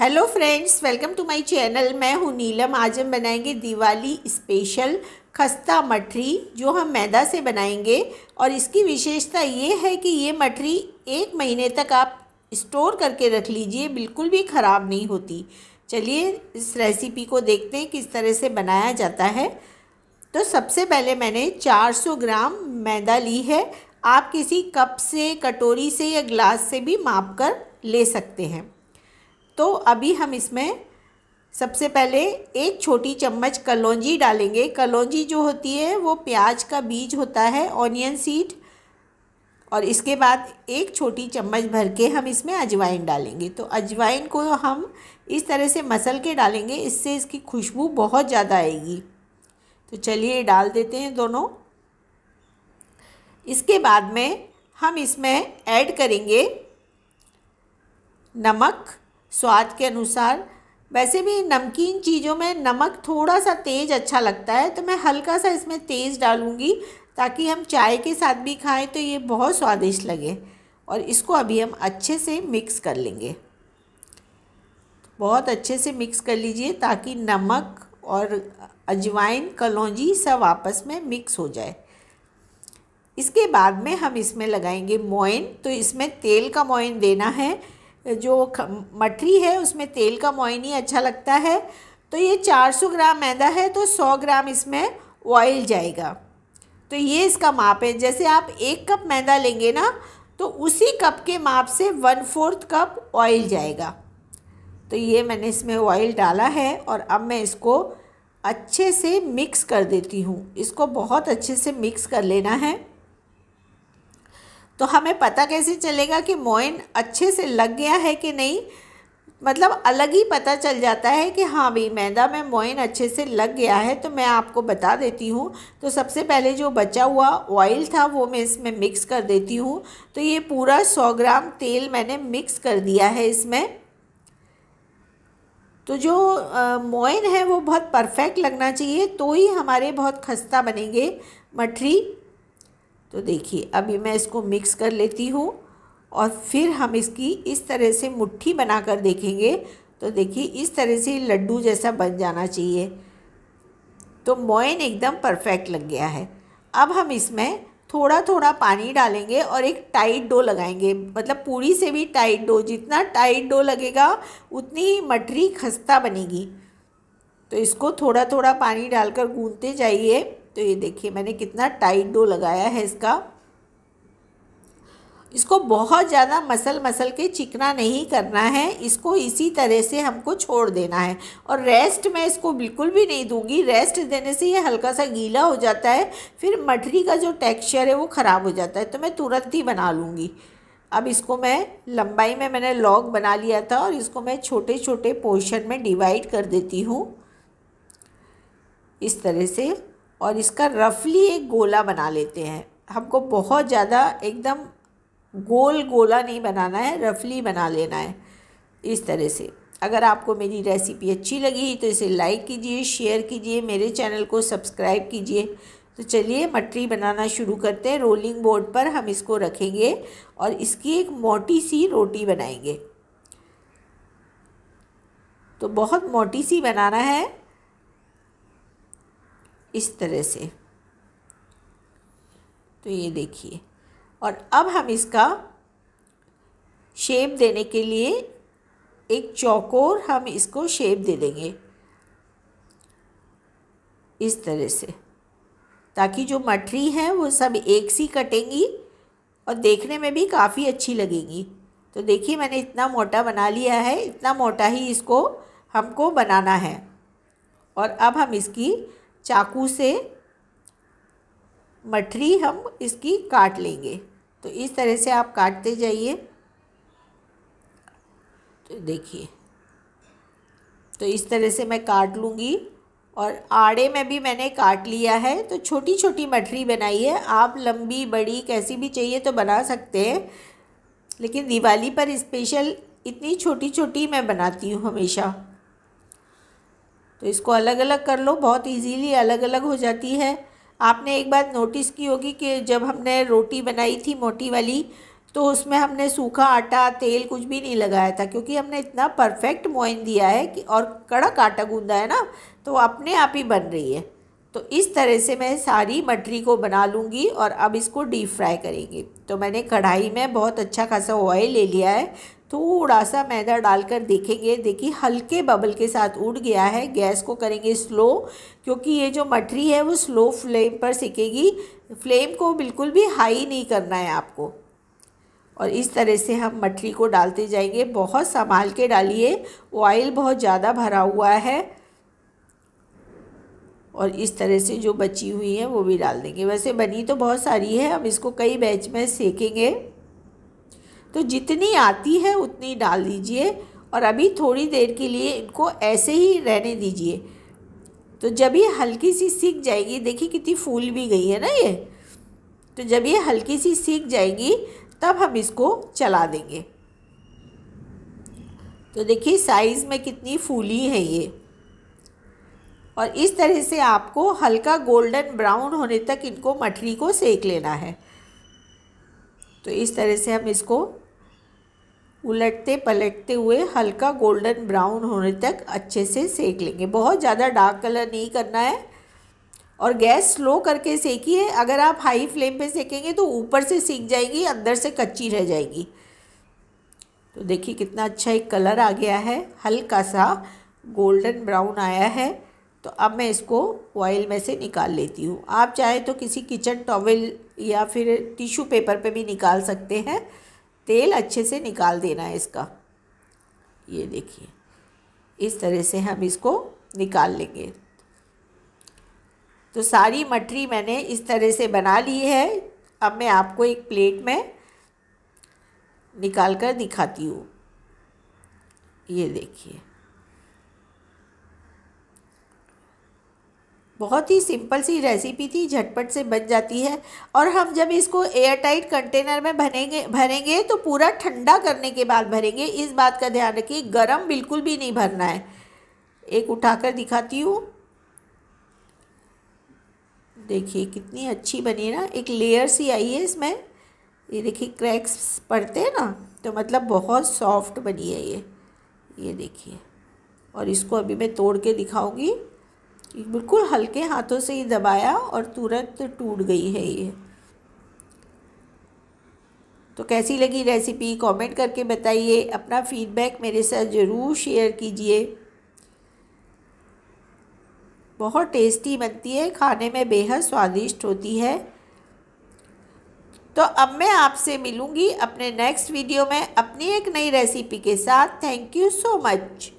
hello friends welcome to my channel मैं हूँ नीलम आज हम बनाएंगे दिवाली स्पेशल खस्ता मठरी जो हम मैदा से बनाएंगे और इसकी विशेषता ये है कि ये मठरी एक महीने तक आप स्टोर करके रख लीजिए बिल्कुल भी ख़राब नहीं होती चलिए इस रेसिपी को देखते हैं किस तरह से बनाया जाता है तो सबसे पहले मैंने 400 ग्राम मैदा ली है आप किसी कप से कटोरी से या ग्लास से भी माप कर ले सकते हैं तो अभी हम इसमें सबसे पहले एक छोटी चम्मच कलौजी डालेंगे कलौजी जो होती है वो प्याज का बीज होता है ऑनियन सीड और इसके बाद एक छोटी चम्मच भर के हम इसमें अजवाइन डालेंगे तो अजवाइन को हम इस तरह से मसल के डालेंगे इससे इसकी खुशबू बहुत ज़्यादा आएगी तो चलिए डाल देते हैं दोनों इसके बाद में हम इसमें ऐड करेंगे नमक स्वाद के अनुसार वैसे भी नमकीन चीज़ों में नमक थोड़ा सा तेज़ अच्छा लगता है तो मैं हल्का सा इसमें तेज़ डालूँगी ताकि हम चाय के साथ भी खाएं तो ये बहुत स्वादिष्ट लगे और इसको अभी हम अच्छे से मिक्स कर लेंगे बहुत अच्छे से मिक्स कर लीजिए ताकि नमक और अजवाइन कलौजी सब आपस में मिक्स हो जाए इसके बाद में हम इसमें लगाएंगे मोइन तो इसमें तेल का मोइन देना है जो मठरी है उसमें तेल का मोइनी अच्छा लगता है तो ये 400 ग्राम मैदा है तो 100 ग्राम इसमें ऑयल जाएगा तो ये इसका माप है जैसे आप एक कप मैदा लेंगे ना तो उसी कप के माप से वन फोर्थ कप ऑयल जाएगा तो ये मैंने इसमें ऑयल डाला है और अब मैं इसको अच्छे से मिक्स कर देती हूँ इसको बहुत अच्छे से मिक्स कर लेना है तो हमें पता कैसे चलेगा कि मोइन अच्छे से लग गया है कि नहीं मतलब अलग ही पता चल जाता है कि हाँ भाई मैदा में मोइन अच्छे से लग गया है तो मैं आपको बता देती हूँ तो सबसे पहले जो बचा हुआ ऑयल था वो मैं इसमें मिक्स कर देती हूँ तो ये पूरा सौ ग्राम तेल मैंने मिक्स कर दिया है इसमें तो जो मोइन है वो बहुत परफेक्ट लगना चाहिए तो ही हमारे बहुत खस्ता बनेंगे मठरी तो देखिए अभी मैं इसको मिक्स कर लेती हूँ और फिर हम इसकी इस तरह से मुट्ठी बना कर देखेंगे तो देखिए इस तरह से लड्डू जैसा बन जाना चाहिए तो मोइन एकदम परफेक्ट लग गया है अब हम इसमें थोड़ा थोड़ा पानी डालेंगे और एक टाइट डो लगाएंगे मतलब पूरी से भी टाइट डो जितना टाइट डो लगेगा उतनी ही मठरी खस्ता बनेगी तो इसको थोड़ा थोड़ा पानी डालकर गूंदते जाइए तो ये देखिए मैंने कितना टाइट डो लगाया है इसका इसको बहुत ज़्यादा मसल मसल के चिकना नहीं करना है इसको इसी तरह से हमको छोड़ देना है और रेस्ट मैं इसको बिल्कुल भी नहीं दूंगी रेस्ट देने से ये हल्का सा गीला हो जाता है फिर मठरी का जो टेक्सचर है वो ख़राब हो जाता है तो मैं तुरंत ही बना लूँगी अब इसको मैं लंबाई में मैंने लॉग बना लिया था और इसको मैं छोटे छोटे पोर्शन में डिवाइड कर देती हूँ इस तरह से और इसका रफली एक गोला बना लेते हैं हमको बहुत ज़्यादा एकदम गोल गोला नहीं बनाना है रफली बना लेना है इस तरह से अगर आपको मेरी रेसिपी अच्छी लगी तो इसे लाइक कीजिए शेयर कीजिए मेरे चैनल को सब्सक्राइब कीजिए तो चलिए मटरी बनाना शुरू करते हैं रोलिंग बोर्ड पर हम इसको रखेंगे और इसकी एक मोटी सी रोटी बनाएंगे तो बहुत मोटी सी बनाना है इस तरह से तो ये देखिए और अब हम इसका शेप देने के लिए एक चौकोर हम इसको शेप दे देंगे इस तरह से ताकि जो मठरी है वो सब एक सी कटेंगी और देखने में भी काफ़ी अच्छी लगेंगी तो देखिए मैंने इतना मोटा बना लिया है इतना मोटा ही इसको हमको बनाना है और अब हम इसकी चाकू से मठरी हम इसकी काट लेंगे तो इस तरह से आप काटते जाइए तो देखिए तो इस तरह से मैं काट लूँगी और आड़े में भी मैंने काट लिया है तो छोटी छोटी मठरी बनाई है आप लंबी बड़ी कैसी भी चाहिए तो बना सकते हैं लेकिन दिवाली पर स्पेशल इतनी छोटी छोटी मैं बनाती हूँ हमेशा तो इसको अलग अलग कर लो बहुत इजीली अलग अलग हो जाती है आपने एक बात नोटिस की होगी कि जब हमने रोटी बनाई थी मोटी वाली तो उसमें हमने सूखा आटा तेल कुछ भी नहीं लगाया था क्योंकि हमने इतना परफेक्ट मोइन दिया है कि और कड़क आटा गूंदा है ना तो अपने आप ही बन रही है तो इस तरह से मैं सारी मटरी को बना लूँगी और अब इसको डीप फ्राई करेंगे तो मैंने कढ़ाई में बहुत अच्छा खासा ऑयल ले लिया है थोड़ा सा मैदा डालकर देखेंगे देखिए हल्के बबल के साथ उड़ गया है गैस को करेंगे स्लो क्योंकि ये जो मठरी है वो स्लो फ्लेम पर सिकेगी फ्लेम को बिल्कुल भी हाई नहीं करना है आपको और इस तरह से हम मठरी को डालते जाएंगे बहुत संभाल के डालिए ऑयल बहुत ज़्यादा भरा हुआ है और इस तरह से जो बची हुई है वो भी डाल देंगे वैसे बनी तो बहुत सारी है हम इसको कई बैच में सेकेंगे तो जितनी आती है उतनी डाल दीजिए और अभी थोड़ी देर के लिए इनको ऐसे ही रहने दीजिए तो जब ये हल्की सी सीख जाएगी देखिए कितनी फूल भी गई है ना ये तो जब ये हल्की सी सीख जाएगी तब हम इसको चला देंगे तो देखिए साइज़ में कितनी फूली है ये और इस तरह से आपको हल्का गोल्डन ब्राउन होने तक इनको मठरी को सेक लेना है तो इस तरह से हम इसको उलटते पलटते हुए हल्का गोल्डन ब्राउन होने तक अच्छे से सेक लेंगे बहुत ज़्यादा डार्क कलर नहीं करना है और गैस स्लो करके सेकिए अगर आप हाई फ्लेम पे सेकेंगे तो ऊपर से सीख जाएगी अंदर से कच्ची रह जाएगी तो देखिए कितना अच्छा एक कलर आ गया है हल्का सा गोल्डन ब्राउन आया है तो अब मैं इसको ऑयल में से निकाल लेती हूँ आप चाहे तो किसी किचन टॉवल या फिर टिश्यू पेपर पे भी निकाल सकते हैं तेल अच्छे से निकाल देना है इसका ये देखिए इस तरह से हम इसको निकाल लेंगे तो सारी मटरी मैंने इस तरह से बना ली है अब मैं आपको एक प्लेट में निकाल कर दिखाती हूँ ये देखिए बहुत ही सिंपल सी रेसिपी थी झटपट से बन जाती है और हम जब इसको एयर टाइट कंटेनर में भरेंगे भरेंगे तो पूरा ठंडा करने के बाद भरेंगे इस बात का ध्यान रखिए गर्म बिल्कुल भी नहीं भरना है एक उठाकर दिखाती हूँ देखिए कितनी अच्छी बनी ना एक लेयर सी आई है इसमें ये देखिए क्रैक्स पड़ते हैं ना तो मतलब बहुत सॉफ्ट बनी है ये ये देखिए और इसको अभी मैं तोड़ के दिखाऊंगी बिल्कुल हल्के हाथों से ही दबाया और तुरंत टूट गई है ये तो कैसी लगी रेसिपी कमेंट करके बताइए अपना फीडबैक मेरे साथ ज़रूर शेयर कीजिए बहुत टेस्टी बनती है खाने में बेहद स्वादिष्ट होती है तो अब मैं आपसे मिलूँगी अपने नेक्स्ट वीडियो में अपनी एक नई रेसिपी के साथ थैंक यू सो मच